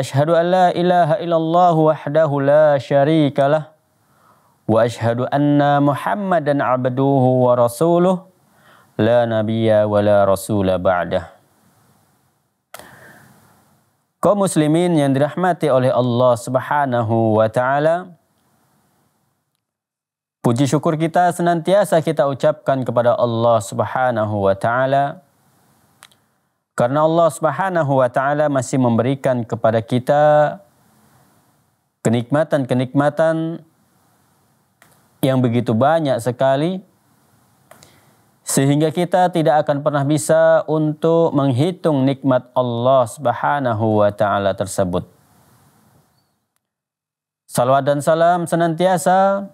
Ashhadu an la ilaha illallah wahdahu la syarikalah wa ashhadu anna Muhammadan abduhu wa rasuluh la nabiyya wa la ba'dah. muslimin yang dirahmati oleh Allah Subhanahu wa taala. Puji syukur kita senantiasa kita ucapkan kepada Allah Subhanahu wa taala karena Allah Subhanahu wa taala masih memberikan kepada kita kenikmatan-kenikmatan yang begitu banyak sekali sehingga kita tidak akan pernah bisa untuk menghitung nikmat Allah Subhanahu wa taala tersebut. Salawat dan salam senantiasa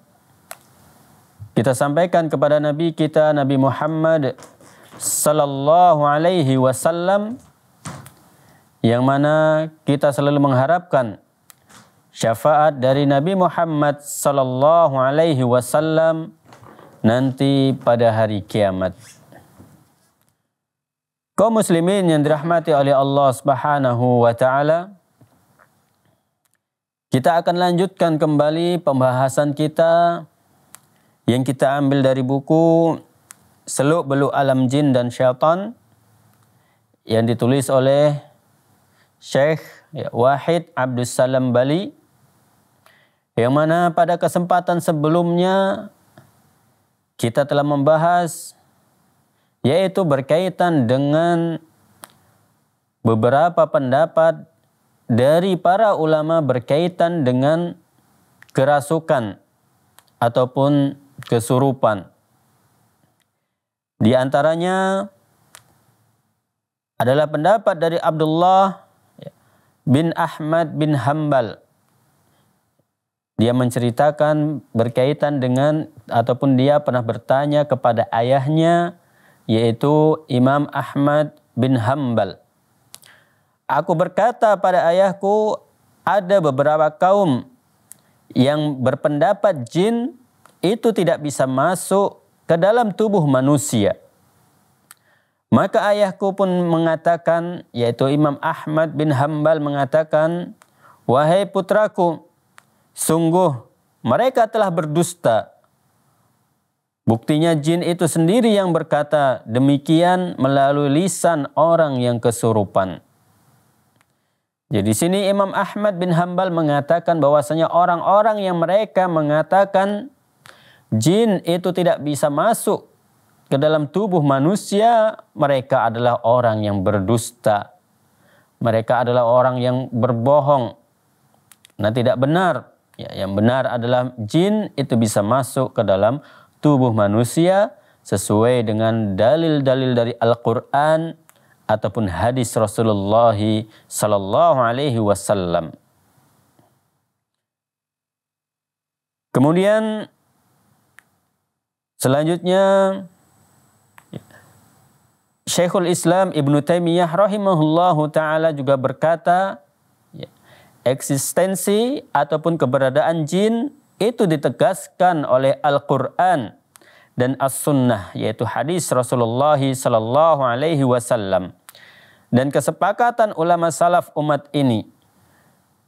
kita sampaikan kepada Nabi kita Nabi Muhammad Sallallahu Alaihi Wasallam yang mana kita selalu mengharapkan syafaat dari Nabi Muhammad Sallallahu Alaihi Wasallam nanti pada hari kiamat. Kau muslimin yang dirahmati oleh Allah Subhanahu wa taala, kita akan lanjutkan kembali pembahasan kita yang kita ambil dari buku Seluk Beluk Alam Jin dan Syaitan yang ditulis oleh Syekh Wahid Abdus Salam Bali yang mana pada kesempatan sebelumnya kita telah membahas yaitu berkaitan dengan beberapa pendapat dari para ulama berkaitan dengan kerasukan ataupun kesurupan. Di antaranya adalah pendapat dari Abdullah bin Ahmad bin Hambal. Dia menceritakan berkaitan dengan ataupun dia pernah bertanya kepada ayahnya yaitu Imam Ahmad bin Hambal. Aku berkata pada ayahku ada beberapa kaum yang berpendapat jin itu tidak bisa masuk ke dalam tubuh manusia. Maka ayahku pun mengatakan, yaitu Imam Ahmad bin Hambal mengatakan, Wahai putraku, sungguh mereka telah berdusta. Buktinya jin itu sendiri yang berkata demikian melalui lisan orang yang kesurupan. Jadi sini Imam Ahmad bin Hambal mengatakan bahwasanya orang-orang yang mereka mengatakan jin itu tidak bisa masuk ke dalam tubuh manusia, mereka adalah orang yang berdusta. Mereka adalah orang yang berbohong. Nah, tidak benar. Ya, yang benar adalah jin itu bisa masuk ke dalam tubuh manusia sesuai dengan dalil-dalil dari Al-Qur'an ataupun hadis Rasulullah sallallahu alaihi wasallam. Kemudian Selanjutnya Syekhul Islam Ibnu Taimiyah rahimahullahu taala juga berkata ya, eksistensi ataupun keberadaan jin itu ditegaskan oleh Al-Qur'an dan As-Sunnah yaitu hadis Rasulullah sallallahu alaihi wasallam dan kesepakatan ulama salaf umat ini.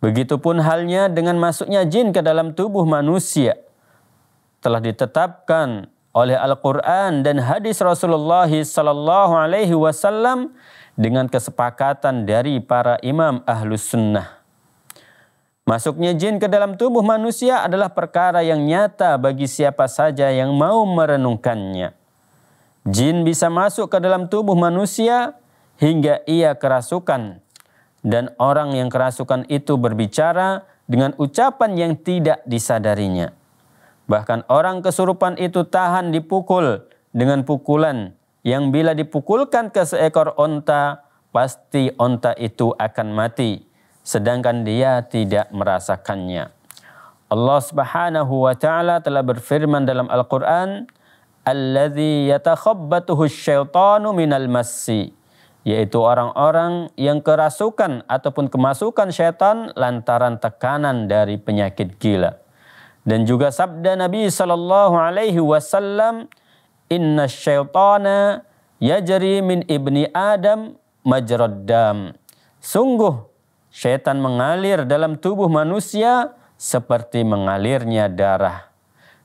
Begitupun halnya dengan masuknya jin ke dalam tubuh manusia telah ditetapkan oleh Al-Quran dan hadis Rasulullah Sallallahu Alaihi Wasallam dengan kesepakatan dari para imam ahlus sunnah. Masuknya jin ke dalam tubuh manusia adalah perkara yang nyata bagi siapa saja yang mau merenungkannya. Jin bisa masuk ke dalam tubuh manusia hingga ia kerasukan. Dan orang yang kerasukan itu berbicara dengan ucapan yang tidak disadarinya. Bahkan orang kesurupan itu tahan dipukul dengan pukulan yang bila dipukulkan ke seekor onta, pasti onta itu akan mati. Sedangkan dia tidak merasakannya. Allah subhanahu wa ta'ala telah berfirman dalam Al-Quran, Alladhi yatakhabbatuhu syaitanu minal massi. Yaitu orang-orang yang kerasukan ataupun kemasukan syaitan lantaran tekanan dari penyakit gila dan juga sabda Nabi sallallahu alaihi wasallam inna syaitana yajri min ibni adam majraddam sungguh syaitan mengalir dalam tubuh manusia seperti mengalirnya darah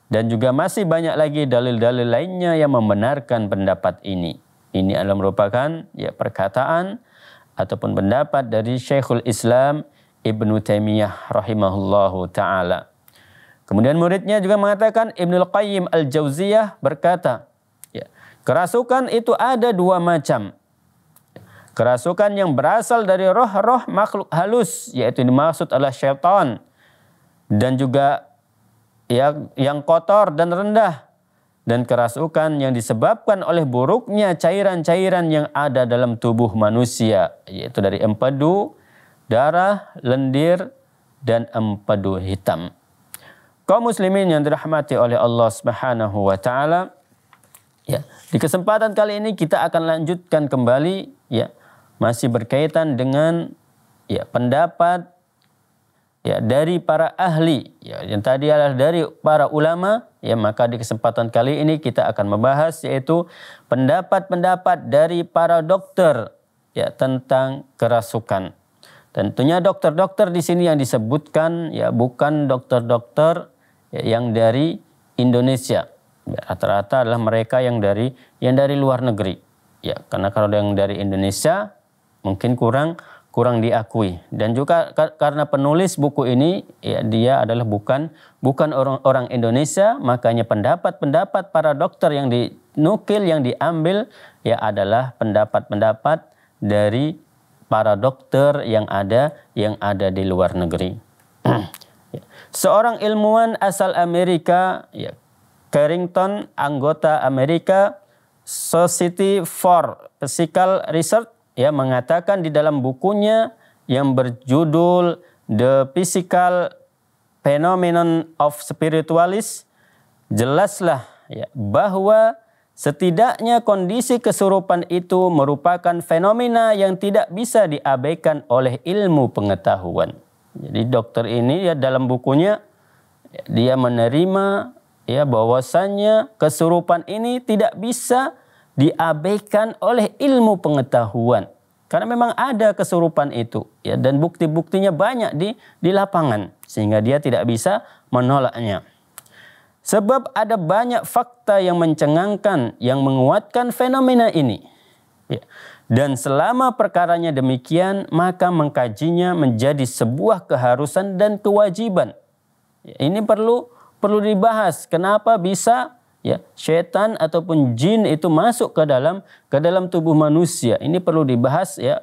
dan juga masih banyak lagi dalil-dalil lainnya yang membenarkan pendapat ini ini adalah merupakan ya perkataan ataupun pendapat dari Syekhul Islam Ibnu Taimiyah rahimahullahu taala Kemudian muridnya juga mengatakan Ibnul Qayyim Al-Jauziyah berkata, ya, kerasukan itu ada dua macam. Kerasukan yang berasal dari roh-roh makhluk halus, yaitu dimaksud adalah syaitan. Dan juga ya, yang kotor dan rendah. Dan kerasukan yang disebabkan oleh buruknya cairan-cairan yang ada dalam tubuh manusia. Yaitu dari empedu, darah, lendir, dan empedu hitam. Kaum muslimin yang dirahmati oleh Allah Subhanahu wa taala, ya, di kesempatan kali ini kita akan lanjutkan kembali ya, masih berkaitan dengan ya pendapat ya dari para ahli ya yang tadi adalah dari para ulama ya maka di kesempatan kali ini kita akan membahas yaitu pendapat-pendapat dari para dokter ya tentang kerasukan. Tentunya dokter-dokter di sini yang disebutkan ya bukan dokter-dokter Ya, yang dari Indonesia. Ya, rata-rata adalah mereka yang dari yang dari luar negeri. Ya, karena kalau yang dari Indonesia mungkin kurang kurang diakui dan juga karena penulis buku ini ya, dia adalah bukan bukan orang orang Indonesia makanya pendapat-pendapat para dokter yang dinukil yang diambil ya adalah pendapat-pendapat dari para dokter yang ada yang ada di luar negeri. Seorang ilmuwan asal Amerika, ya, Carrington, anggota Amerika Society for Physical Research, ya, mengatakan di dalam bukunya yang berjudul The Physical Phenomenon of Spiritualis, jelaslah ya, bahwa Setidaknya kondisi kesurupan itu merupakan fenomena yang tidak bisa diabaikan oleh ilmu pengetahuan. Jadi dokter ini ya dalam bukunya dia menerima ya bahwasannya kesurupan ini tidak bisa diabaikan oleh ilmu pengetahuan karena memang ada kesurupan itu ya dan bukti-buktinya banyak di di lapangan sehingga dia tidak bisa menolaknya sebab ada banyak fakta yang mencengangkan yang menguatkan fenomena ini ya. Dan selama perkaranya demikian, maka mengkajinya menjadi sebuah keharusan dan kewajiban. Ini perlu perlu dibahas. Kenapa bisa ya setan ataupun jin itu masuk ke dalam ke dalam tubuh manusia? Ini perlu dibahas ya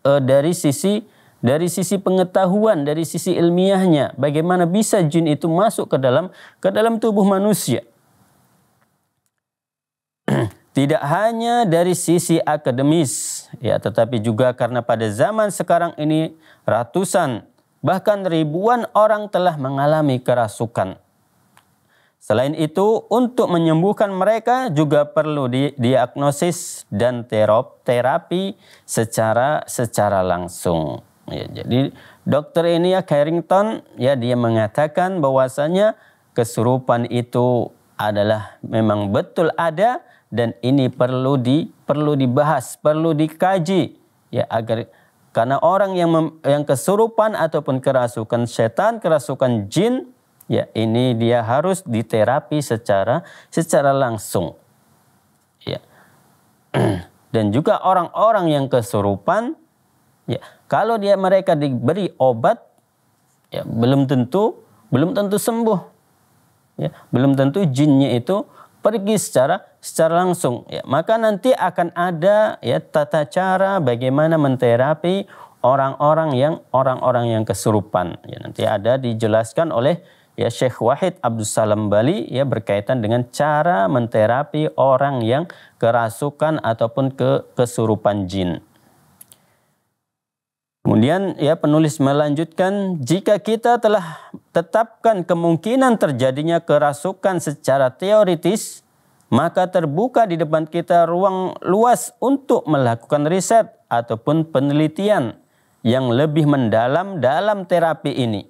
e, dari sisi dari sisi pengetahuan, dari sisi ilmiahnya, bagaimana bisa jin itu masuk ke dalam ke dalam tubuh manusia? tidak hanya dari sisi akademis ya tetapi juga karena pada zaman sekarang ini ratusan bahkan ribuan orang telah mengalami kerasukan. Selain itu untuk menyembuhkan mereka juga perlu di diagnosis dan terop, terapi secara secara langsung. Ya, jadi dokter ini ya Carrington ya dia mengatakan bahwasanya kesurupan itu adalah memang betul ada dan ini perlu di perlu dibahas, perlu dikaji ya agar karena orang yang mem, yang kesurupan ataupun kerasukan setan, kerasukan jin ya ini dia harus diterapi secara secara langsung. Ya. dan juga orang-orang yang kesurupan ya kalau dia mereka diberi obat ya belum tentu belum tentu sembuh. Ya, belum tentu jinnya itu pergi secara secara langsung ya maka nanti akan ada ya tata cara bagaimana menterapi orang-orang yang orang-orang yang kesurupan ya nanti ada dijelaskan oleh ya Syekh Wahid Abdul Salam Bali ya berkaitan dengan cara menterapi orang yang kerasukan ataupun ke kesurupan jin Kemudian ya penulis melanjutkan jika kita telah tetapkan kemungkinan terjadinya kerasukan secara teoritis, maka terbuka di depan kita ruang luas untuk melakukan riset ataupun penelitian yang lebih mendalam dalam terapi ini.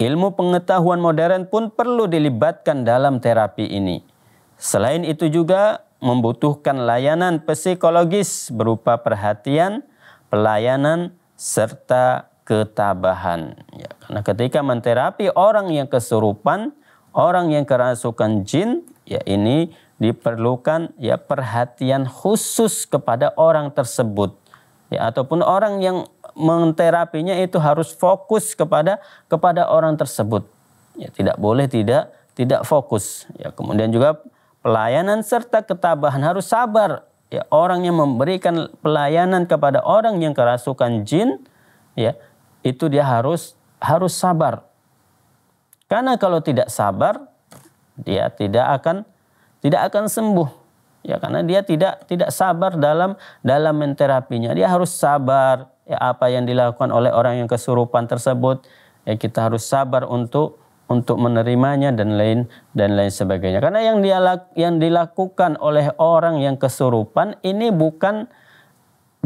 Ilmu pengetahuan modern pun perlu dilibatkan dalam terapi ini. Selain itu juga membutuhkan layanan psikologis berupa perhatian, pelayanan, serta ketabahan. Ya, karena ketika menterapi orang yang kesurupan, orang yang kerasukan jin, ya ini diperlukan ya perhatian khusus kepada orang tersebut. Ya, ataupun orang yang menterapinya itu harus fokus kepada kepada orang tersebut. Ya, tidak boleh tidak tidak fokus. Ya, kemudian juga pelayanan serta ketabahan harus sabar. Ya, orang yang memberikan pelayanan kepada orang yang kerasukan jin, ya itu dia harus harus sabar. Karena kalau tidak sabar, dia tidak akan tidak akan sembuh. Ya karena dia tidak tidak sabar dalam dalam menterapinya. Dia harus sabar ya, apa yang dilakukan oleh orang yang kesurupan tersebut. Ya kita harus sabar untuk untuk menerimanya dan lain dan lain sebagainya. Karena yang dia yang dilakukan oleh orang yang kesurupan ini bukan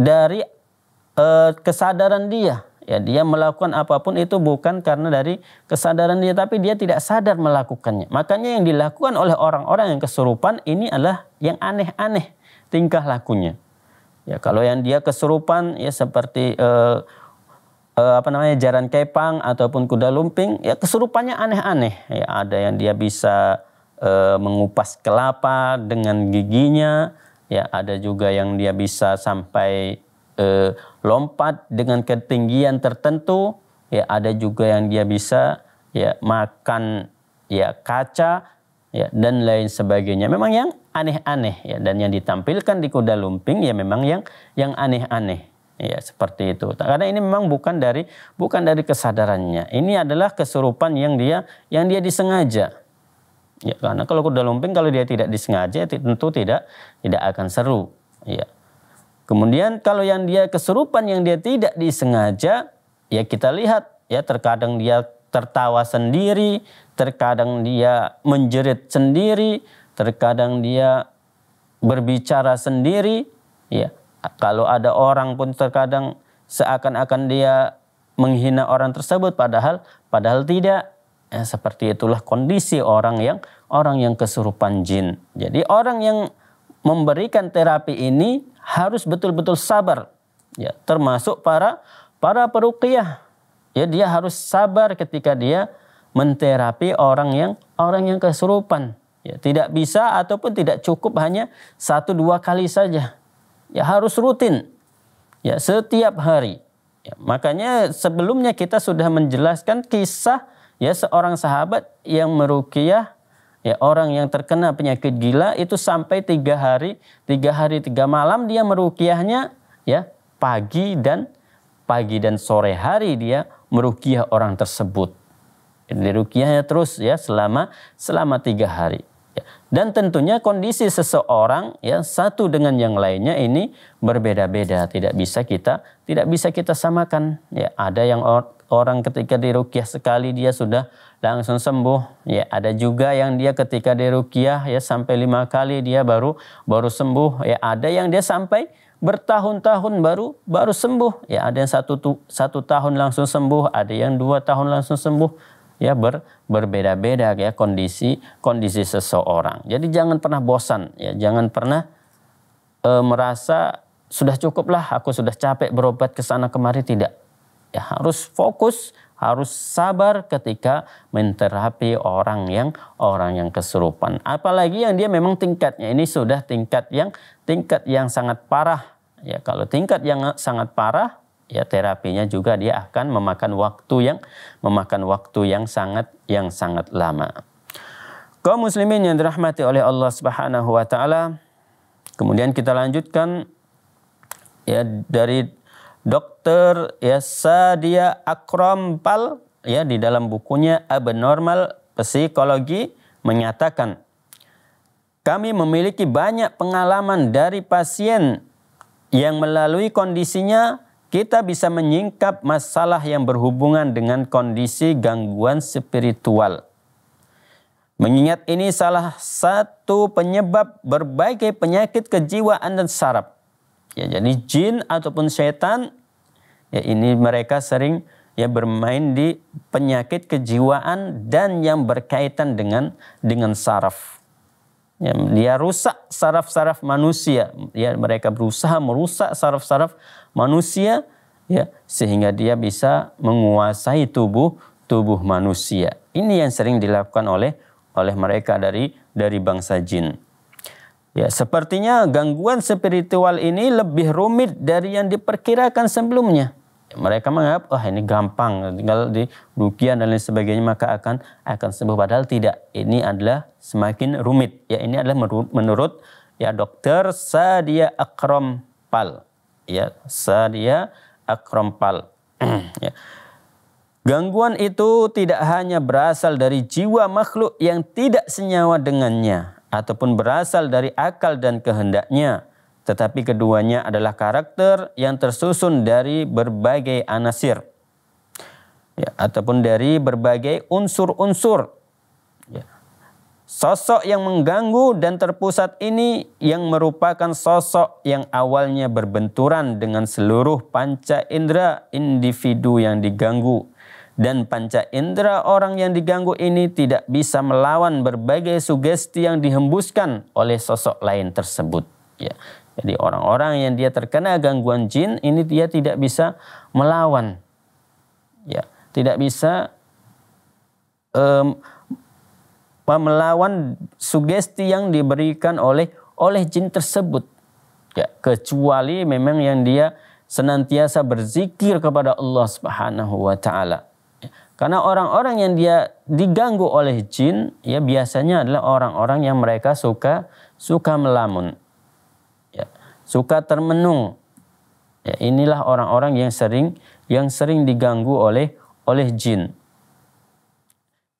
dari eh, kesadaran dia Ya, dia melakukan apapun itu bukan karena dari kesadaran dia, tapi dia tidak sadar melakukannya. Makanya yang dilakukan oleh orang-orang yang kesurupan ini adalah yang aneh-aneh tingkah lakunya. Ya, kalau yang dia kesurupan ya seperti eh, eh, apa namanya jaran kepang ataupun kuda lumping, ya kesurupannya aneh-aneh. Ya, ada yang dia bisa eh, mengupas kelapa dengan giginya, ya ada juga yang dia bisa sampai eh, lompat dengan ketinggian tertentu ya ada juga yang dia bisa ya makan ya kaca ya dan lain sebagainya memang yang aneh-aneh ya dan yang ditampilkan di kuda lumping ya memang yang yang aneh-aneh ya seperti itu karena ini memang bukan dari bukan dari kesadarannya ini adalah kesurupan yang dia yang dia disengaja ya karena kalau kuda lumping kalau dia tidak disengaja ya, tentu tidak tidak akan seru ya Kemudian kalau yang dia keserupan yang dia tidak disengaja, ya kita lihat ya terkadang dia tertawa sendiri, terkadang dia menjerit sendiri, terkadang dia berbicara sendiri, ya. Kalau ada orang pun terkadang seakan-akan dia menghina orang tersebut padahal padahal tidak. Ya, seperti itulah kondisi orang yang orang yang kesurupan jin. Jadi orang yang memberikan terapi ini harus betul-betul sabar. Ya, termasuk para para peruqyah. Ya, dia harus sabar ketika dia menterapi orang yang orang yang kesurupan. Ya, tidak bisa ataupun tidak cukup hanya satu dua kali saja. Ya harus rutin. Ya, setiap hari. Ya, makanya sebelumnya kita sudah menjelaskan kisah ya seorang sahabat yang merukiah Ya, orang yang terkena penyakit gila itu sampai tiga hari, tiga hari tiga malam dia merukiahnya ya pagi dan pagi dan sore hari dia merukiah orang tersebut. Jadi rukiahnya terus ya selama selama tiga hari. Ya. Dan tentunya kondisi seseorang ya satu dengan yang lainnya ini berbeda-beda, tidak bisa kita tidak bisa kita samakan. Ya ada yang orang ketika dirukyah sekali dia sudah langsung sembuh. Ya, ada juga yang dia ketika dirukyah ya sampai lima kali dia baru baru sembuh. Ya, ada yang dia sampai bertahun-tahun baru baru sembuh. Ya, ada yang satu satu tahun langsung sembuh, ada yang dua tahun langsung sembuh. Ya, ber, berbeda-beda ya kondisi kondisi seseorang. Jadi jangan pernah bosan ya, jangan pernah e, merasa sudah cukuplah aku sudah capek berobat ke sana kemari tidak ya harus fokus harus sabar ketika menterapi orang yang orang yang kesurupan. Apalagi yang dia memang tingkatnya ini sudah tingkat yang tingkat yang sangat parah. Ya kalau tingkat yang sangat parah ya terapinya juga dia akan memakan waktu yang memakan waktu yang sangat yang sangat lama. Kaum muslimin yang dirahmati oleh Allah Subhanahu wa taala. Kemudian kita lanjutkan ya dari dok Dr. ya Sadia ya di dalam bukunya Abnormal Psikologi menyatakan kami memiliki banyak pengalaman dari pasien yang melalui kondisinya kita bisa menyingkap masalah yang berhubungan dengan kondisi gangguan spiritual. Mengingat ini salah satu penyebab berbagai penyakit kejiwaan dan saraf. Ya, jadi jin ataupun setan Ya, ini mereka sering ya bermain di penyakit kejiwaan dan yang berkaitan dengan dengan saraf. Ya, dia rusak saraf-saraf manusia. Ya, mereka berusaha merusak saraf-saraf manusia ya sehingga dia bisa menguasai tubuh tubuh manusia. Ini yang sering dilakukan oleh oleh mereka dari dari bangsa jin. Ya, sepertinya gangguan spiritual ini lebih rumit dari yang diperkirakan sebelumnya mereka menganggap oh, ini gampang tinggal di rukian dan lain sebagainya maka akan akan sembuh padahal tidak ini adalah semakin rumit ya ini adalah menurut, ya dokter Sadia Akram Pal ya Sadia Akram Pal ya. Gangguan itu tidak hanya berasal dari jiwa makhluk yang tidak senyawa dengannya ataupun berasal dari akal dan kehendaknya tetapi keduanya adalah karakter yang tersusun dari berbagai anasir ya, ataupun dari berbagai unsur-unsur. Ya. Sosok yang mengganggu dan terpusat ini yang merupakan sosok yang awalnya berbenturan dengan seluruh panca indera individu yang diganggu. Dan panca indera orang yang diganggu ini tidak bisa melawan berbagai sugesti yang dihembuskan oleh sosok lain tersebut. Ya. Jadi orang-orang yang dia terkena gangguan jin ini dia tidak bisa melawan. Ya, tidak bisa um, melawan sugesti yang diberikan oleh oleh jin tersebut. Ya, kecuali memang yang dia senantiasa berzikir kepada Allah Subhanahu wa taala. Ya, karena orang-orang yang dia diganggu oleh jin, ya biasanya adalah orang-orang yang mereka suka suka melamun suka termenung. Ya, inilah orang-orang yang sering yang sering diganggu oleh oleh jin.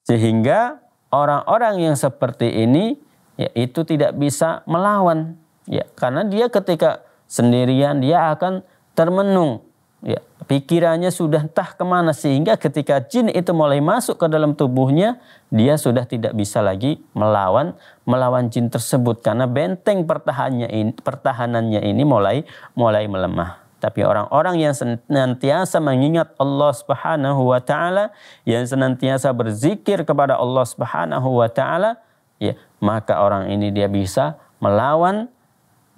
Sehingga orang-orang yang seperti ini ya itu tidak bisa melawan ya karena dia ketika sendirian dia akan termenung Ya, pikirannya sudah entah kemana sehingga ketika jin itu mulai masuk ke dalam tubuhnya, dia sudah tidak bisa lagi melawan melawan jin tersebut karena benteng pertahanannya ini, pertahanannya ini mulai mulai melemah. Tapi orang-orang yang senantiasa mengingat Allah Subhanahu wa taala, yang senantiasa berzikir kepada Allah Subhanahu wa taala, ya, maka orang ini dia bisa melawan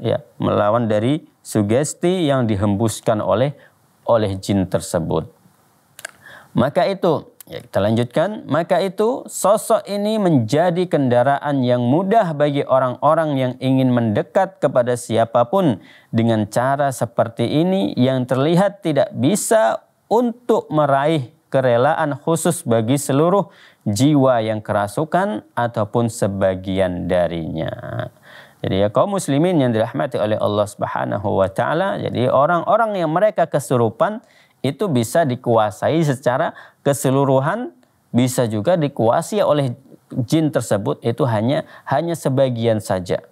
ya, melawan dari sugesti yang dihembuskan oleh oleh jin tersebut. Maka itu, ya kita lanjutkan, maka itu sosok ini menjadi kendaraan yang mudah bagi orang-orang yang ingin mendekat kepada siapapun dengan cara seperti ini yang terlihat tidak bisa untuk meraih kerelaan khusus bagi seluruh jiwa yang kerasukan ataupun sebagian darinya. Jadi ya kaum muslimin yang dirahmati oleh Allah Subhanahu wa taala, jadi orang-orang yang mereka kesurupan itu bisa dikuasai secara keseluruhan, bisa juga dikuasai oleh jin tersebut itu hanya hanya sebagian saja.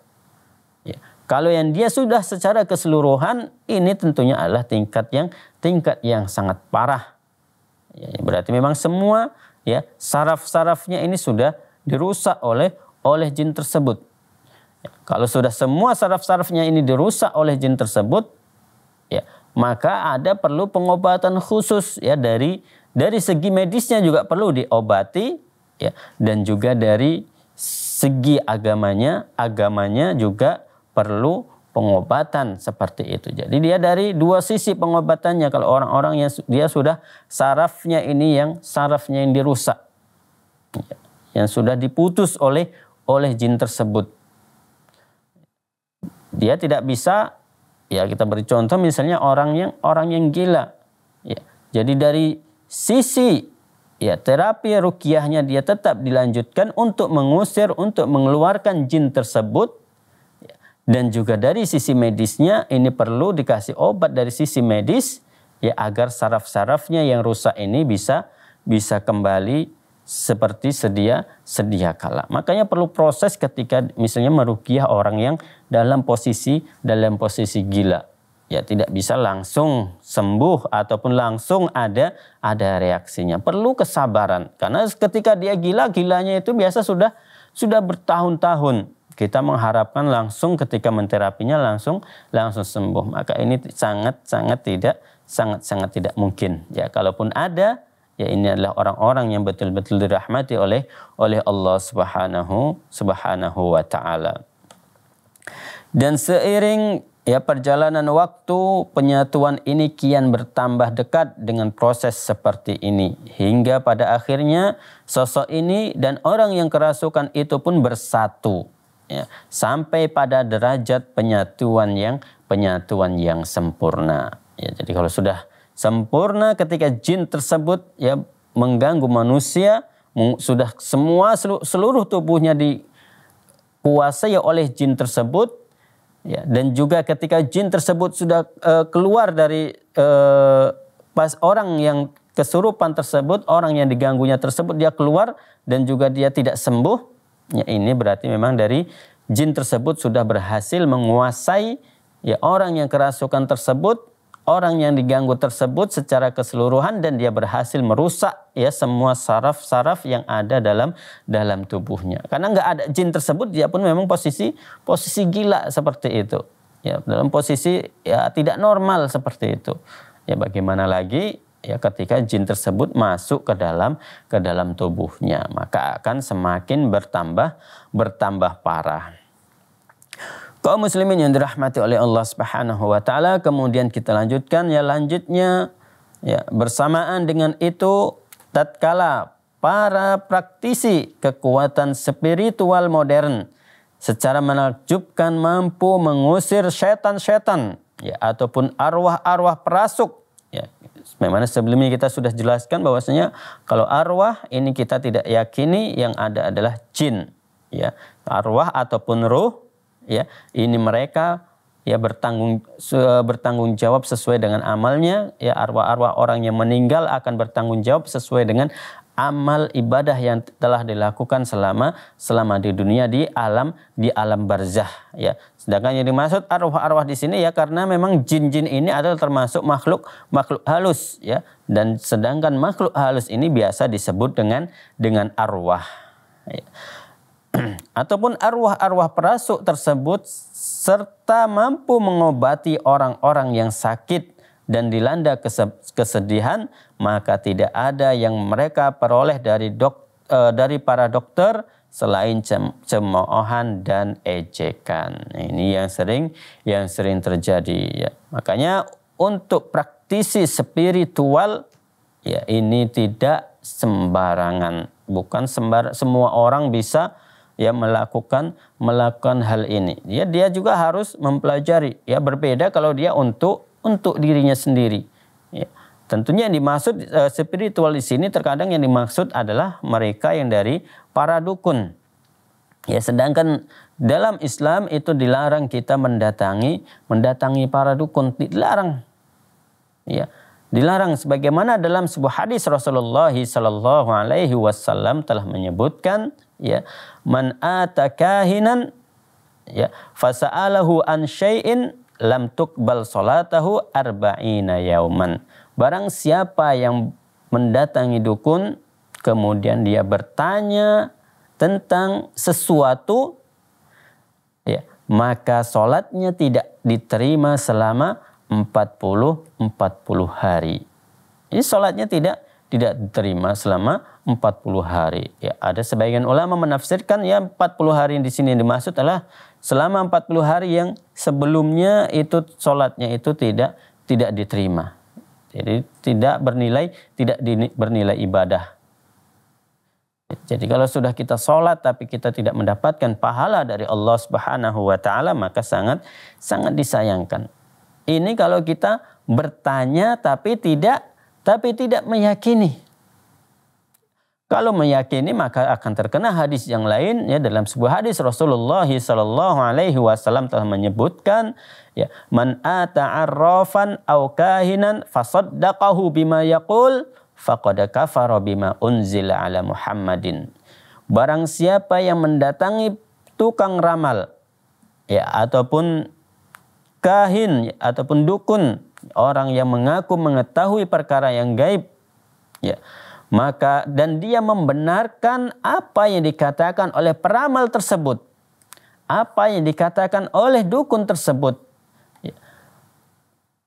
Ya. Kalau yang dia sudah secara keseluruhan ini tentunya adalah tingkat yang tingkat yang sangat parah. Ya, berarti memang semua ya saraf-sarafnya ini sudah dirusak oleh oleh jin tersebut kalau sudah semua saraf-sarafnya ini dirusak oleh jin tersebut, ya, maka ada perlu pengobatan khusus ya dari dari segi medisnya juga perlu diobati ya dan juga dari segi agamanya, agamanya juga perlu pengobatan seperti itu. Jadi dia dari dua sisi pengobatannya kalau orang-orang yang dia sudah sarafnya ini yang sarafnya yang dirusak. Ya, yang sudah diputus oleh oleh jin tersebut. Dia tidak bisa ya kita beri contoh misalnya orang yang orang yang gila. Ya. Jadi dari sisi ya terapi rukiahnya dia tetap dilanjutkan untuk mengusir untuk mengeluarkan jin tersebut ya. dan juga dari sisi medisnya ini perlu dikasih obat dari sisi medis ya agar saraf-sarafnya yang rusak ini bisa bisa kembali seperti sedia sedia kala. Makanya perlu proses ketika misalnya merukiah orang yang dalam posisi dalam posisi gila. Ya tidak bisa langsung sembuh ataupun langsung ada ada reaksinya. Perlu kesabaran karena ketika dia gila gilanya itu biasa sudah sudah bertahun-tahun. Kita mengharapkan langsung ketika menterapinya langsung langsung sembuh. Maka ini sangat sangat tidak sangat sangat tidak mungkin. Ya kalaupun ada ya ini adalah orang-orang yang betul-betul dirahmati oleh oleh Allah Subhanahu Subhanahu wa taala. Dan seiring ya perjalanan waktu penyatuan ini kian bertambah dekat dengan proses seperti ini hingga pada akhirnya sosok ini dan orang yang kerasukan itu pun bersatu ya, sampai pada derajat penyatuan yang penyatuan yang sempurna. Ya, jadi kalau sudah sempurna ketika jin tersebut ya mengganggu manusia sudah semua seluruh tubuhnya dikuasai oleh jin tersebut ya dan juga ketika jin tersebut sudah uh, keluar dari uh, pas orang yang kesurupan tersebut orang yang diganggunya tersebut dia keluar dan juga dia tidak sembuh ya ini berarti memang dari jin tersebut sudah berhasil menguasai ya orang yang kerasukan tersebut orang yang diganggu tersebut secara keseluruhan dan dia berhasil merusak ya semua saraf-saraf yang ada dalam dalam tubuhnya. Karena nggak ada jin tersebut dia pun memang posisi posisi gila seperti itu. Ya, dalam posisi ya tidak normal seperti itu. Ya bagaimana lagi ya ketika jin tersebut masuk ke dalam ke dalam tubuhnya, maka akan semakin bertambah bertambah parah. Kau muslimin yang dirahmati oleh Allah Subhanahu wa taala, kemudian kita lanjutkan ya lanjutnya ya bersamaan dengan itu tatkala para praktisi kekuatan spiritual modern secara menakjubkan mampu mengusir setan-setan ya ataupun arwah-arwah perasuk ya memang sebelumnya kita sudah jelaskan bahwasanya kalau arwah ini kita tidak yakini yang ada adalah jin ya arwah ataupun ruh ya ini mereka ya bertanggung bertanggung jawab sesuai dengan amalnya ya arwah-arwah orang yang meninggal akan bertanggung jawab sesuai dengan amal ibadah yang telah dilakukan selama selama di dunia di alam di alam barzah ya sedangkan yang dimaksud arwah-arwah di sini ya karena memang jin-jin ini adalah termasuk makhluk makhluk halus ya dan sedangkan makhluk halus ini biasa disebut dengan dengan arwah ya. ataupun arwah-arwah perasuk tersebut serta mampu mengobati orang-orang yang sakit dan dilanda kesedihan maka tidak ada yang mereka peroleh dari dok, e, dari para dokter selain cem, cemoohan dan ejekan. ini yang sering yang sering terjadi ya. Makanya untuk praktisi spiritual ya ini tidak sembarangan, bukan sembar semua orang bisa ya melakukan melakukan hal ini. Ya dia juga harus mempelajari ya berbeda kalau dia untuk untuk dirinya sendiri. Ya. Tentunya yang dimaksud e, spiritual di sini terkadang yang dimaksud adalah mereka yang dari para dukun. Ya sedangkan dalam Islam itu dilarang kita mendatangi mendatangi para dukun dilarang. Ya dilarang sebagaimana dalam sebuah hadis Rasulullah sallallahu Alaihi Wasallam telah menyebutkan ya man atakahinan ya fasa'alahu an syai'in lam tuqbal salatahu arba'ina yauman barang siapa yang mendatangi dukun kemudian dia bertanya tentang sesuatu ya maka solatnya tidak diterima selama 40 40 hari. Ini solatnya tidak tidak diterima selama 40 hari. Ya, ada sebagian ulama menafsirkan ya 40 hari di sini yang dimaksud adalah selama 40 hari yang sebelumnya itu sholatnya itu tidak tidak diterima. Jadi tidak bernilai tidak di, bernilai ibadah. Jadi kalau sudah kita sholat tapi kita tidak mendapatkan pahala dari Allah Subhanahu wa taala maka sangat sangat disayangkan. Ini kalau kita bertanya tapi tidak tapi tidak meyakini. Kalau meyakini maka akan terkena hadis yang lain ya dalam sebuah hadis Rasulullah sallallahu Alaihi Wasallam telah menyebutkan ya man ata'arrafan au kahinan fasaddaqahu bima yaqul faqad kafara bima unzila ala Muhammadin. Barang siapa yang mendatangi tukang ramal ya ataupun kahin ataupun dukun orang yang mengaku mengetahui perkara yang gaib ya maka dan dia membenarkan apa yang dikatakan oleh peramal tersebut apa yang dikatakan oleh dukun tersebut ya.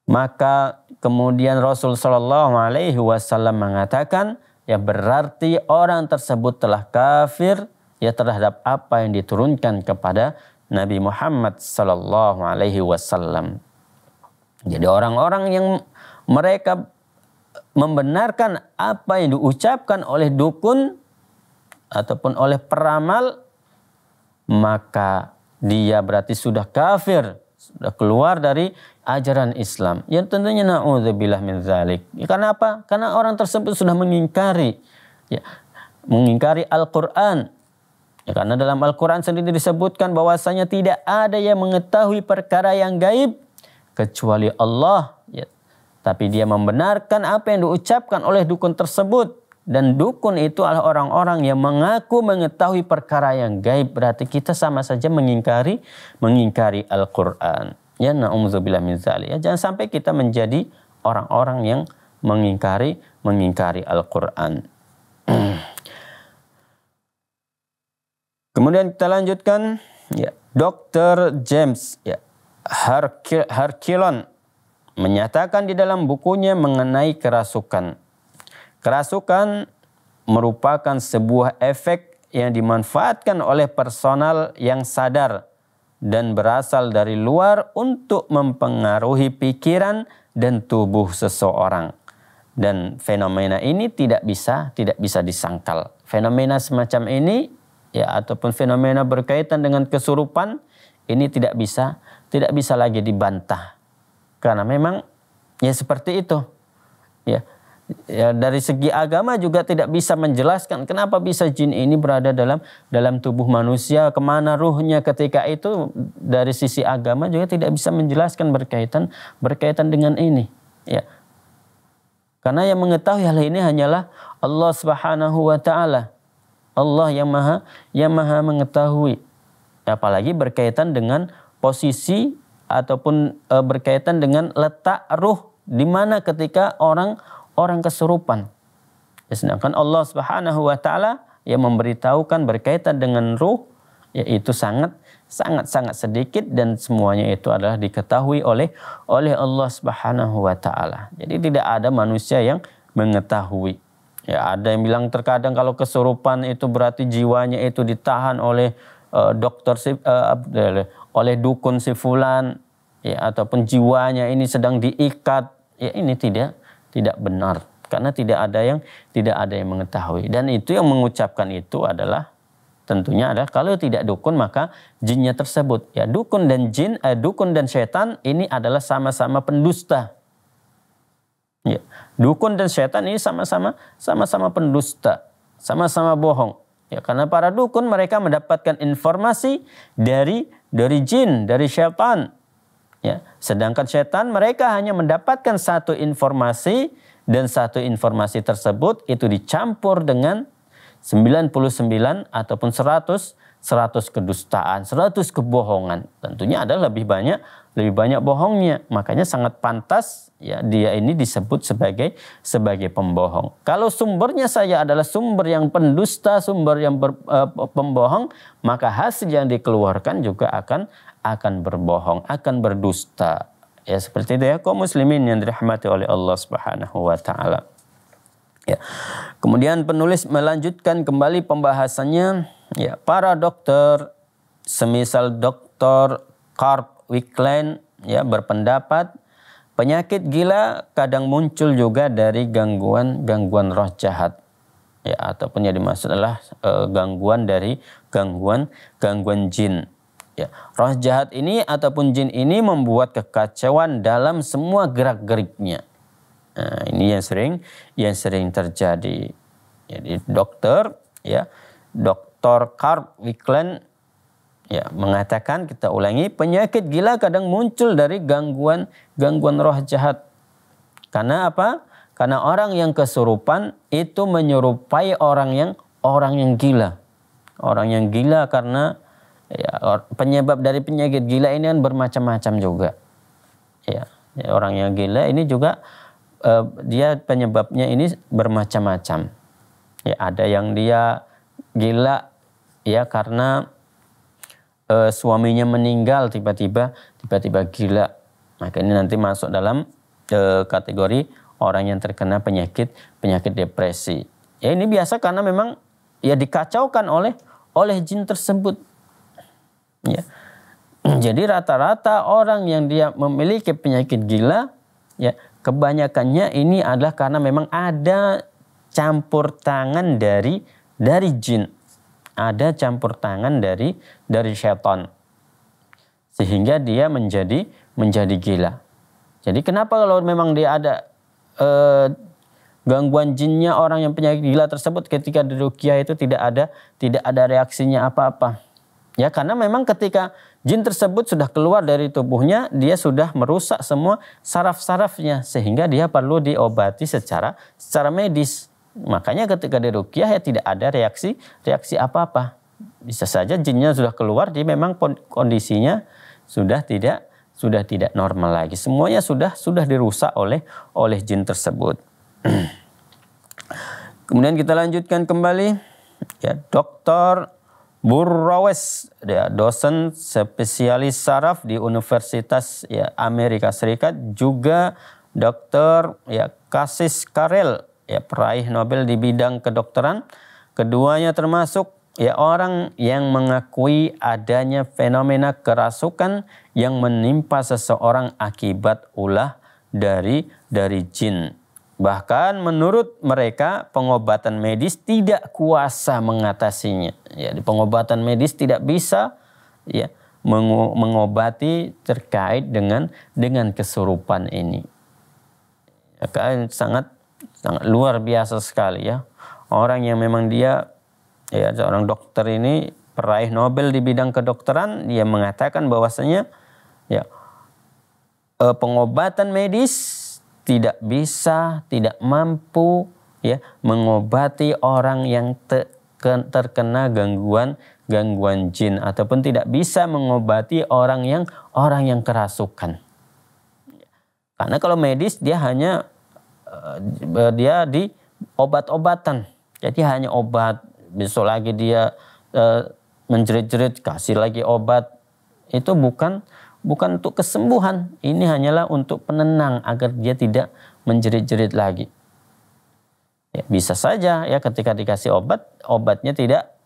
maka kemudian Rasul Shallallahu Alaihi Wasallam mengatakan ya berarti orang tersebut telah kafir ya terhadap apa yang diturunkan kepada Nabi Muhammad Shallallahu Alaihi Wasallam jadi orang-orang yang mereka membenarkan apa yang diucapkan oleh dukun ataupun oleh peramal maka dia berarti sudah kafir sudah keluar dari ajaran Islam. yang tentunya naudzubillah min zalik. Ya, karena apa? Karena orang tersebut sudah mengingkari ya, mengingkari Al-Qur'an. Ya, karena dalam Al-Qur'an sendiri disebutkan bahwasanya tidak ada yang mengetahui perkara yang gaib kecuali Allah tapi dia membenarkan apa yang diucapkan oleh dukun tersebut. Dan dukun itu adalah orang-orang yang mengaku mengetahui perkara yang gaib. Berarti kita sama saja mengingkari mengingkari Al-Quran. Ya na'umzubillah min zali. Ya, jangan sampai kita menjadi orang-orang yang mengingkari mengingkari Al-Quran. Kemudian kita lanjutkan ya, Dr. James ya, Herkilon menyatakan di dalam bukunya mengenai kerasukan. Kerasukan merupakan sebuah efek yang dimanfaatkan oleh personal yang sadar dan berasal dari luar untuk mempengaruhi pikiran dan tubuh seseorang. Dan fenomena ini tidak bisa tidak bisa disangkal. Fenomena semacam ini ya ataupun fenomena berkaitan dengan kesurupan ini tidak bisa tidak bisa lagi dibantah karena memang ya seperti itu. Ya. Ya, dari segi agama juga tidak bisa menjelaskan kenapa bisa jin ini berada dalam dalam tubuh manusia, kemana ruhnya ketika itu dari sisi agama juga tidak bisa menjelaskan berkaitan berkaitan dengan ini. Ya. Karena yang mengetahui hal ini hanyalah Allah Subhanahu wa taala. Allah yang Maha yang Maha mengetahui. Apalagi berkaitan dengan posisi ataupun e, berkaitan dengan letak ruh di mana ketika orang orang kesurupan. Ya, sedangkan Allah Subhanahu wa taala yang memberitahukan berkaitan dengan ruh yaitu sangat sangat sangat sedikit dan semuanya itu adalah diketahui oleh oleh Allah Subhanahu wa taala. Jadi tidak ada manusia yang mengetahui. Ya, ada yang bilang terkadang kalau kesurupan itu berarti jiwanya itu ditahan oleh uh, e, dokter e, uh, oleh dukun si fulan ya ataupun jiwanya ini sedang diikat ya ini tidak tidak benar karena tidak ada yang tidak ada yang mengetahui dan itu yang mengucapkan itu adalah tentunya ada kalau tidak dukun maka jinnya tersebut ya dukun dan jin eh, dukun dan setan ini adalah sama-sama pendusta ya dukun dan setan ini sama-sama sama-sama pendusta sama-sama bohong ya karena para dukun mereka mendapatkan informasi dari dari jin, dari syaitan. Ya. Sedangkan Syaitan mereka hanya mendapatkan satu informasi dan satu informasi tersebut itu dicampur dengan 99 ataupun 100, 100 kedustaan, 100 kebohongan. Tentunya ada lebih banyak lebih banyak bohongnya. Makanya sangat pantas ya dia ini disebut sebagai sebagai pembohong. Kalau sumbernya saya adalah sumber yang pendusta, sumber yang ber, uh, pembohong, maka hasil yang dikeluarkan juga akan akan berbohong, akan berdusta. Ya seperti itu ya kaum muslimin yang dirahmati oleh Allah Subhanahu wa taala. Ya. Kemudian penulis melanjutkan kembali pembahasannya ya para dokter semisal dokter Karp Wickland ya berpendapat penyakit gila kadang muncul juga dari gangguan-gangguan roh jahat ya ataupun yang dimaksud adalah e, gangguan dari gangguan gangguan jin ya roh jahat ini ataupun jin ini membuat kekacauan dalam semua gerak-geriknya nah, ini yang sering yang sering terjadi jadi dokter ya dokter Carl Wickland ya mengatakan kita ulangi penyakit gila kadang muncul dari gangguan gangguan roh jahat. Karena apa? Karena orang yang kesurupan itu menyerupai orang yang orang yang gila. Orang yang gila karena ya, penyebab dari penyakit gila ini kan bermacam-macam juga. Ya, ya, orang yang gila ini juga eh, dia penyebabnya ini bermacam-macam. Ya, ada yang dia gila ya karena e, suaminya meninggal tiba-tiba, tiba-tiba gila. Maka ini nanti masuk dalam e, kategori orang yang terkena penyakit penyakit depresi. Ya ini biasa karena memang ya dikacaukan oleh oleh jin tersebut. Ya. Jadi rata-rata orang yang dia memiliki penyakit gila ya kebanyakannya ini adalah karena memang ada campur tangan dari dari jin ada campur tangan dari dari setan sehingga dia menjadi menjadi gila. Jadi kenapa kalau memang dia ada eh, gangguan jinnya orang yang penyakit gila tersebut ketika dirukiah itu tidak ada tidak ada reaksinya apa-apa. Ya, karena memang ketika jin tersebut sudah keluar dari tubuhnya, dia sudah merusak semua saraf-sarafnya sehingga dia perlu diobati secara secara medis. Makanya ketika rukiah ya tidak ada reaksi reaksi apa-apa. Bisa saja jinnya sudah keluar, di memang kondisinya sudah tidak sudah tidak normal lagi. Semuanya sudah sudah dirusak oleh oleh jin tersebut. Kemudian kita lanjutkan kembali ya Dr. Burrowes ya, dosen spesialis saraf di Universitas ya, Amerika Serikat juga Dr. ya Kasis Karel ya peraih Nobel di bidang kedokteran. Keduanya termasuk ya orang yang mengakui adanya fenomena kerasukan yang menimpa seseorang akibat ulah dari dari jin. Bahkan menurut mereka pengobatan medis tidak kuasa mengatasinya. Ya, pengobatan medis tidak bisa ya mengobati terkait dengan dengan kesurupan ini. Ya, kan, sangat sangat luar biasa sekali ya. Orang yang memang dia ya seorang dokter ini peraih Nobel di bidang kedokteran dia mengatakan bahwasanya ya eh, pengobatan medis tidak bisa, tidak mampu ya mengobati orang yang te, terkena gangguan gangguan jin ataupun tidak bisa mengobati orang yang orang yang kerasukan. Karena kalau medis dia hanya Eh, eh, dia di obat-obatan. Jadi hanya obat. Besok lagi dia uh, menjerit-jerit kasih lagi obat. Itu bukan bukan untuk kesembuhan. Ini hanyalah untuk penenang agar dia tidak menjerit-jerit lagi. Ya, bisa saja ya ketika dikasih obat, obatnya tidak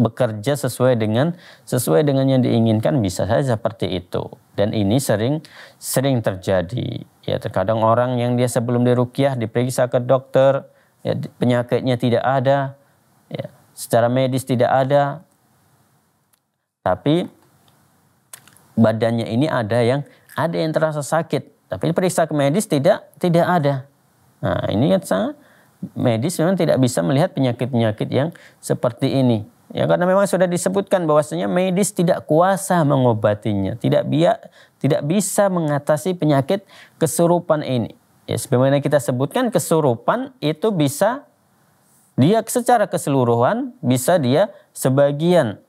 bekerja sesuai dengan sesuai dengan yang diinginkan bisa saja seperti itu dan ini sering sering terjadi ya terkadang orang yang dia sebelum dirukyah diperiksa ke dokter ya, penyakitnya tidak ada ya, secara medis tidak ada tapi badannya ini ada yang ada yang terasa sakit tapi periksa ke medis tidak tidak ada nah ini kan sangat medis memang tidak bisa melihat penyakit-penyakit yang seperti ini. Ya karena memang sudah disebutkan bahwasanya medis tidak kuasa mengobatinya, tidak biak, tidak bisa mengatasi penyakit kesurupan ini. Ya sebagaimana kita sebutkan kesurupan itu bisa dia secara keseluruhan bisa dia sebagian.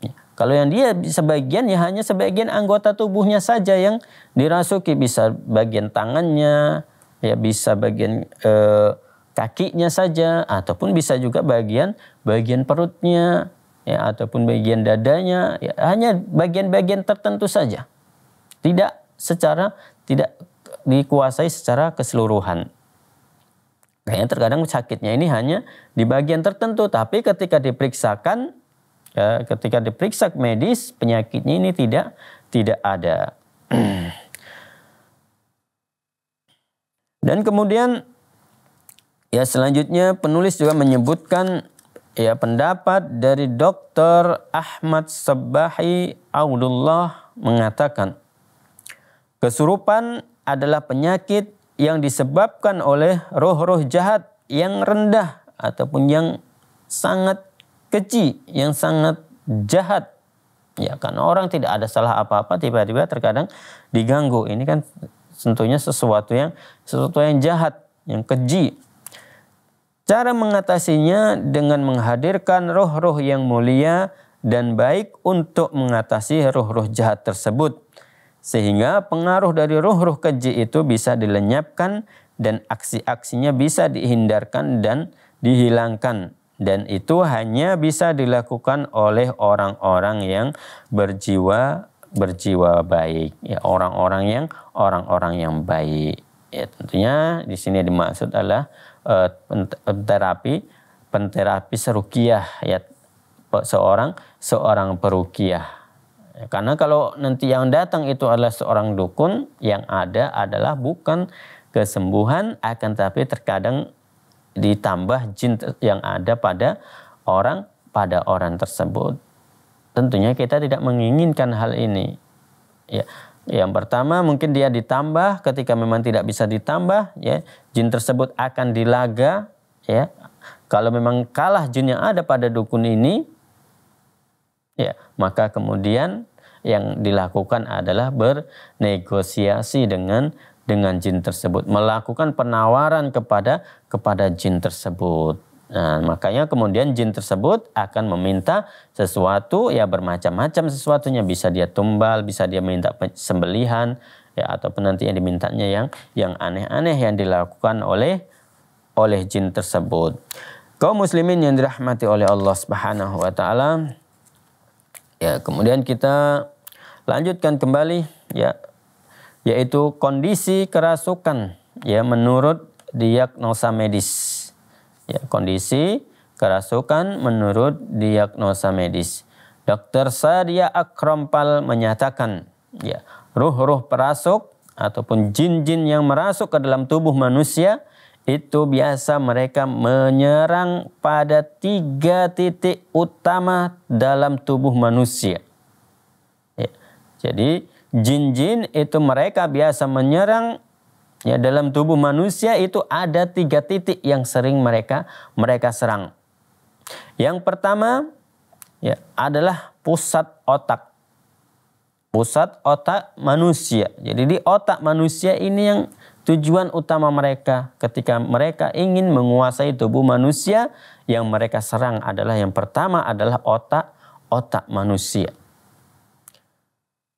Ya, kalau yang dia sebagian ya hanya sebagian anggota tubuhnya saja yang dirasuki bisa bagian tangannya, ya bisa bagian eh, kakinya saja ataupun bisa juga bagian bagian perutnya ya ataupun bagian dadanya ya, hanya bagian-bagian tertentu saja tidak secara tidak dikuasai secara keseluruhan kayaknya terkadang sakitnya ini hanya di bagian tertentu tapi ketika diperiksakan ya, ketika diperiksa medis penyakitnya ini tidak tidak ada dan kemudian Ya selanjutnya penulis juga menyebutkan ya pendapat dari Dr. Ahmad Sabahi Audullah mengatakan kesurupan adalah penyakit yang disebabkan oleh roh-roh jahat yang rendah ataupun yang sangat kecil, yang sangat jahat. Ya karena orang tidak ada salah apa-apa tiba-tiba terkadang diganggu. Ini kan tentunya sesuatu yang sesuatu yang jahat, yang keji Cara mengatasinya dengan menghadirkan roh-roh yang mulia dan baik untuk mengatasi roh-roh jahat tersebut. Sehingga pengaruh dari roh-roh keji itu bisa dilenyapkan dan aksi-aksinya bisa dihindarkan dan dihilangkan. Dan itu hanya bisa dilakukan oleh orang-orang yang berjiwa berjiwa baik, ya orang-orang yang orang-orang yang baik. Ya tentunya di sini dimaksud adalah Eh, terapi penterapis serukiah ya seorang seorang perukiah karena kalau nanti yang datang itu adalah seorang dukun, yang ada adalah bukan kesembuhan, akan tapi terkadang ditambah jin yang ada pada orang pada orang tersebut. Tentunya kita tidak menginginkan hal ini. Ya, yang pertama mungkin dia ditambah ketika memang tidak bisa ditambah ya jin tersebut akan dilaga ya. Kalau memang kalah jin yang ada pada dukun ini ya maka kemudian yang dilakukan adalah bernegosiasi dengan dengan jin tersebut, melakukan penawaran kepada kepada jin tersebut Nah, makanya kemudian jin tersebut akan meminta sesuatu ya bermacam-macam sesuatunya bisa dia tumbal, bisa dia minta sembelihan ya atau nanti yang dimintanya yang yang aneh-aneh yang dilakukan oleh oleh jin tersebut. Kaum muslimin yang dirahmati oleh Allah Subhanahu wa taala. Ya, kemudian kita lanjutkan kembali ya yaitu kondisi kerasukan ya menurut diagnosa medis ya, kondisi kerasukan menurut diagnosa medis. Dr. Sadia Akrompal menyatakan, ya, ruh-ruh perasuk ataupun jin-jin yang merasuk ke dalam tubuh manusia itu biasa mereka menyerang pada tiga titik utama dalam tubuh manusia. Ya. Jadi jin-jin itu mereka biasa menyerang Ya, dalam tubuh manusia itu ada tiga titik yang sering mereka mereka serang. Yang pertama ya, adalah pusat otak. Pusat otak manusia. Jadi di otak manusia ini yang tujuan utama mereka ketika mereka ingin menguasai tubuh manusia yang mereka serang adalah yang pertama adalah otak otak manusia.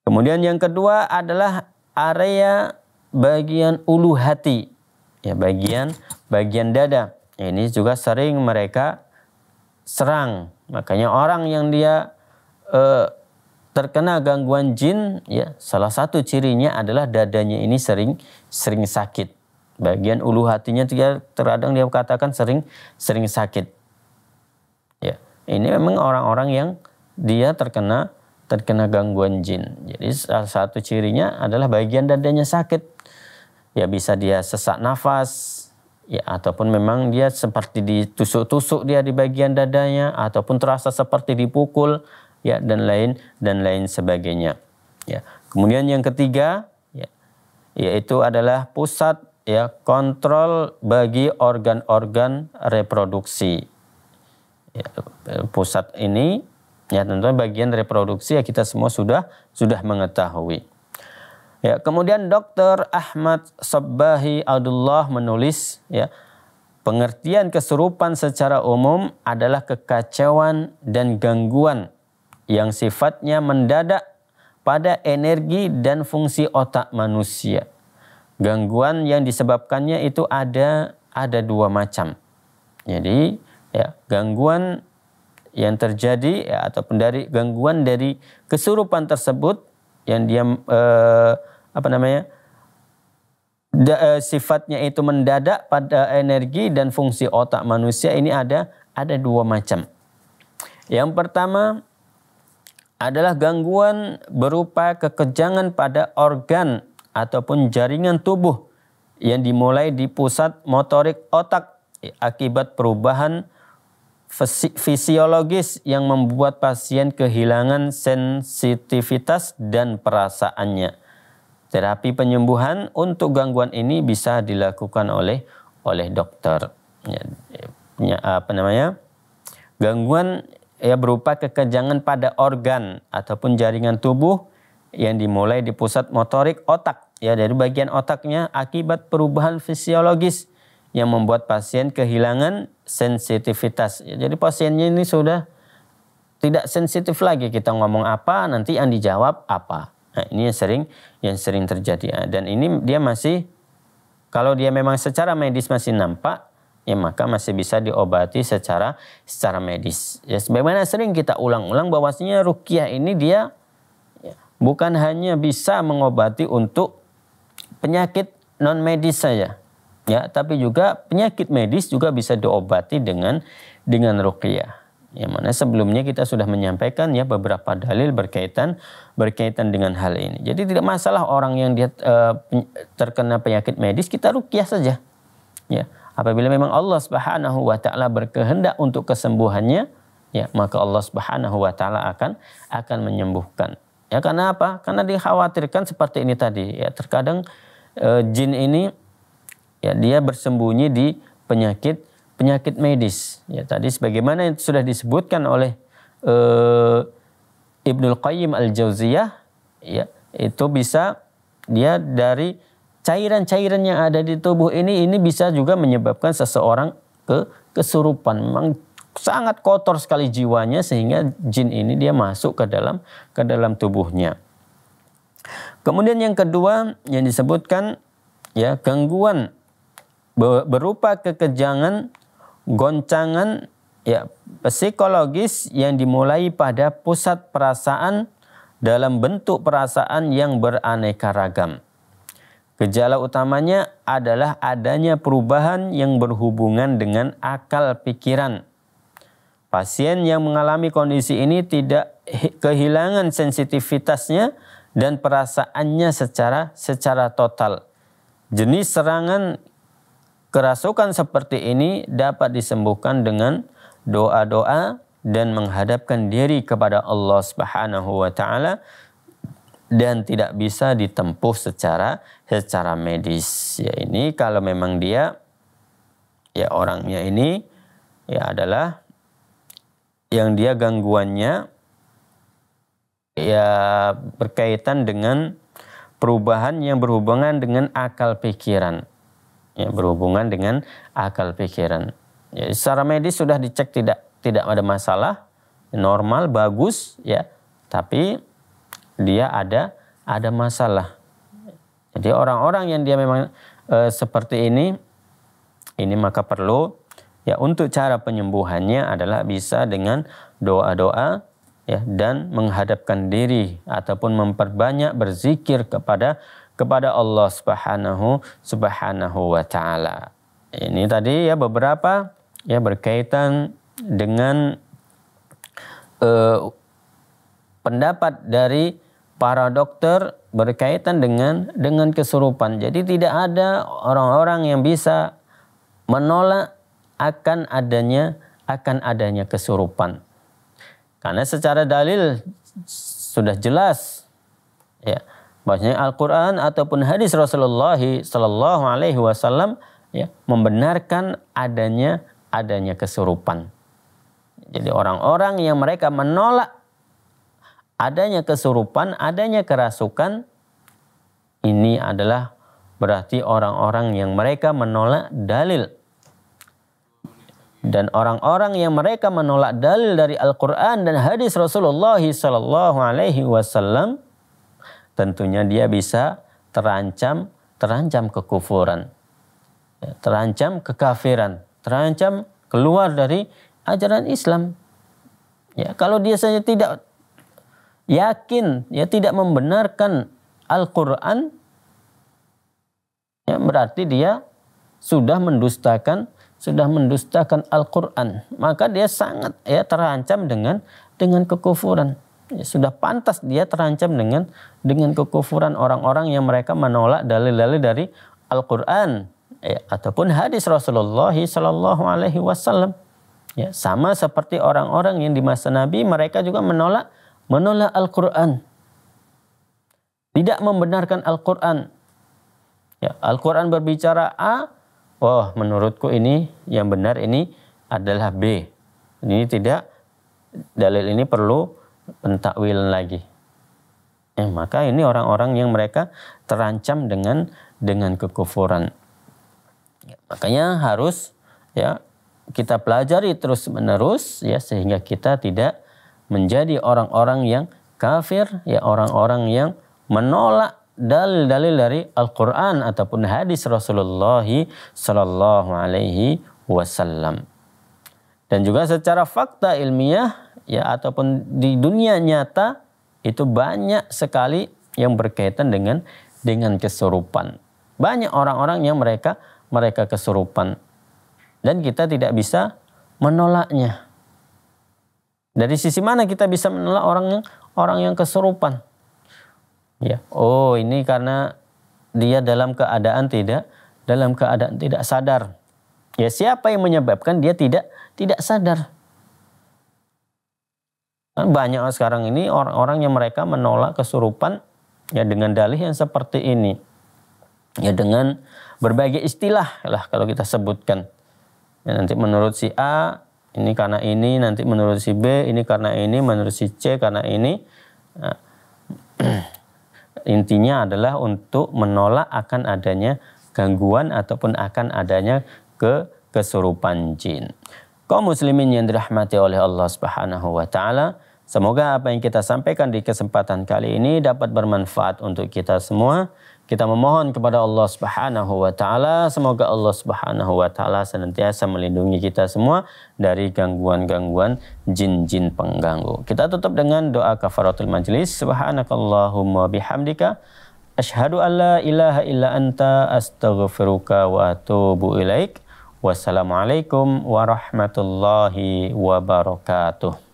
Kemudian yang kedua adalah area bagian ulu hati, ya bagian bagian dada. Ya, ini juga sering mereka serang. Makanya orang yang dia eh, terkena gangguan jin, ya salah satu cirinya adalah dadanya ini sering sering sakit. Bagian ulu hatinya dia terkadang dia katakan sering sering sakit. Ya, ini memang orang-orang yang dia terkena terkena gangguan jin. Jadi salah satu cirinya adalah bagian dadanya sakit ya bisa dia sesak nafas ya ataupun memang dia seperti ditusuk-tusuk dia di bagian dadanya ataupun terasa seperti dipukul ya dan lain dan lain sebagainya ya kemudian yang ketiga ya yaitu adalah pusat ya kontrol bagi organ-organ reproduksi ya, pusat ini ya tentunya bagian reproduksi ya kita semua sudah sudah mengetahui Ya, kemudian Dr. Ahmad Sabbahi Abdullah menulis ya, pengertian kesurupan secara umum adalah kekacauan dan gangguan yang sifatnya mendadak pada energi dan fungsi otak manusia. Gangguan yang disebabkannya itu ada ada dua macam. Jadi ya gangguan yang terjadi ya, ataupun dari gangguan dari kesurupan tersebut yang dia eh, apa namanya da, e, sifatnya itu mendadak pada energi dan fungsi otak manusia ini ada ada dua macam. Yang pertama adalah gangguan berupa kekejangan pada organ ataupun jaringan tubuh yang dimulai di pusat motorik otak akibat perubahan fisi fisiologis yang membuat pasien kehilangan sensitivitas dan perasaannya. Terapi penyembuhan untuk gangguan ini bisa dilakukan oleh oleh dokter. Ya, ya apa namanya? Gangguan ya berupa kekejangan pada organ ataupun jaringan tubuh yang dimulai di pusat motorik otak ya dari bagian otaknya akibat perubahan fisiologis yang membuat pasien kehilangan sensitivitas. Ya, jadi pasiennya ini sudah tidak sensitif lagi kita ngomong apa nanti yang dijawab apa. Nah, ini yang sering yang sering terjadi ah, dan ini dia masih kalau dia memang secara medis masih nampak ya maka masih bisa diobati secara secara medis. Ya sebagaimana sering kita ulang-ulang bahwasanya ruqyah ini dia ya, bukan hanya bisa mengobati untuk penyakit non medis saja. Ya, tapi juga penyakit medis juga bisa diobati dengan dengan ruqyah. Yang mana sebelumnya kita sudah menyampaikan ya beberapa dalil berkaitan berkaitan dengan hal ini. Jadi tidak masalah orang yang dia eh, terkena penyakit medis kita rukyah saja. Ya, apabila memang Allah Subhanahu wa taala berkehendak untuk kesembuhannya, ya maka Allah Subhanahu wa taala akan akan menyembuhkan. Ya karena apa? Karena dikhawatirkan seperti ini tadi ya terkadang e, jin ini ya dia bersembunyi di penyakit penyakit medis. Ya, tadi sebagaimana yang sudah disebutkan oleh eh, Ibnul Qayyim Al-Jauziyah, ya, itu bisa dia dari cairan-cairan yang ada di tubuh ini ini bisa juga menyebabkan seseorang ke kesurupan. Memang sangat kotor sekali jiwanya sehingga jin ini dia masuk ke dalam ke dalam tubuhnya. Kemudian yang kedua yang disebutkan ya gangguan berupa kekejangan goncangan ya psikologis yang dimulai pada pusat perasaan dalam bentuk perasaan yang beraneka ragam. Gejala utamanya adalah adanya perubahan yang berhubungan dengan akal pikiran. Pasien yang mengalami kondisi ini tidak kehilangan sensitivitasnya dan perasaannya secara secara total. Jenis serangan Kerasukan seperti ini dapat disembuhkan dengan doa-doa dan menghadapkan diri kepada Allah Subhanahu wa taala dan tidak bisa ditempuh secara secara medis. Ya ini kalau memang dia ya orangnya ini ya adalah yang dia gangguannya ya berkaitan dengan perubahan yang berhubungan dengan akal pikiran ya berhubungan dengan akal pikiran. Ya, secara medis sudah dicek tidak tidak ada masalah, normal, bagus ya. Tapi dia ada ada masalah. Jadi orang-orang yang dia memang e, seperti ini ini maka perlu ya untuk cara penyembuhannya adalah bisa dengan doa-doa ya dan menghadapkan diri ataupun memperbanyak berzikir kepada kepada Allah Subhanahu Subhanahu wa taala. Ini tadi ya beberapa ya berkaitan dengan eh, pendapat dari para dokter berkaitan dengan dengan kesurupan. Jadi tidak ada orang-orang yang bisa menolak akan adanya akan adanya kesurupan. Karena secara dalil sudah jelas ya bahwasanya Al-Qur'an ataupun hadis Rasulullah sallallahu alaihi wasallam ya membenarkan adanya adanya kesurupan. Jadi orang-orang yang mereka menolak adanya kesurupan, adanya kerasukan ini adalah berarti orang-orang yang mereka menolak dalil. Dan orang-orang yang mereka menolak dalil dari Al-Quran dan hadis Rasulullah Sallallahu Alaihi Wasallam tentunya dia bisa terancam terancam kekufuran, ya, terancam kekafiran, terancam keluar dari ajaran Islam. Ya, kalau dia saja tidak yakin, ya tidak membenarkan Al-Qur'an ya berarti dia sudah mendustakan sudah mendustakan Al-Qur'an. Maka dia sangat ya terancam dengan dengan kekufuran. Ya, sudah pantas dia terancam dengan dengan kekufuran orang-orang yang mereka menolak dalil-dalil dari Al-Qur'an ya, ataupun hadis Rasulullah Shallallahu alaihi wasallam. Ya, sama seperti orang-orang yang di masa Nabi mereka juga menolak menolak Al-Qur'an. Tidak membenarkan Al-Qur'an. Ya, Al-Qur'an berbicara A, oh menurutku ini yang benar ini adalah B. Ini tidak dalil ini perlu pentakwil lagi. Ya, maka ini orang-orang yang mereka terancam dengan dengan kekufuran. Ya, makanya harus ya kita pelajari terus menerus ya sehingga kita tidak menjadi orang-orang yang kafir ya orang-orang yang menolak dalil-dalil dari Al-Qur'an ataupun hadis Rasulullah sallallahu alaihi wasallam. Dan juga secara fakta ilmiah ya ataupun di dunia nyata itu banyak sekali yang berkaitan dengan dengan kesurupan. Banyak orang-orang yang mereka mereka kesurupan. Dan kita tidak bisa menolaknya. Dari sisi mana kita bisa menolak orang yang orang yang kesurupan? Ya, oh ini karena dia dalam keadaan tidak dalam keadaan tidak sadar. Ya siapa yang menyebabkan dia tidak tidak sadar? Kan banyak sekarang ini orang-orang yang mereka menolak kesurupan ya dengan dalih yang seperti ini. Ya dengan berbagai istilah lah kalau kita sebutkan. Ya, nanti menurut si A ini karena ini, nanti menurut si B ini karena ini, menurut si C karena ini. Nah, intinya adalah untuk menolak akan adanya gangguan ataupun akan adanya ke kesurupan jin. Kaum muslimin yang dirahmati oleh Allah Subhanahu wa taala, Semoga apa yang kita sampaikan di kesempatan kali ini dapat bermanfaat untuk kita semua. Kita memohon kepada Allah Subhanahu wa taala semoga Allah Subhanahu wa taala senantiasa melindungi kita semua dari gangguan-gangguan jin-jin pengganggu. Kita tutup dengan doa kafaratul majlis. Subhanakallahumma bihamdika asyhadu an la ilaha illa anta astaghfiruka wa atubu ilaik. Wassalamualaikum warahmatullahi wabarakatuh.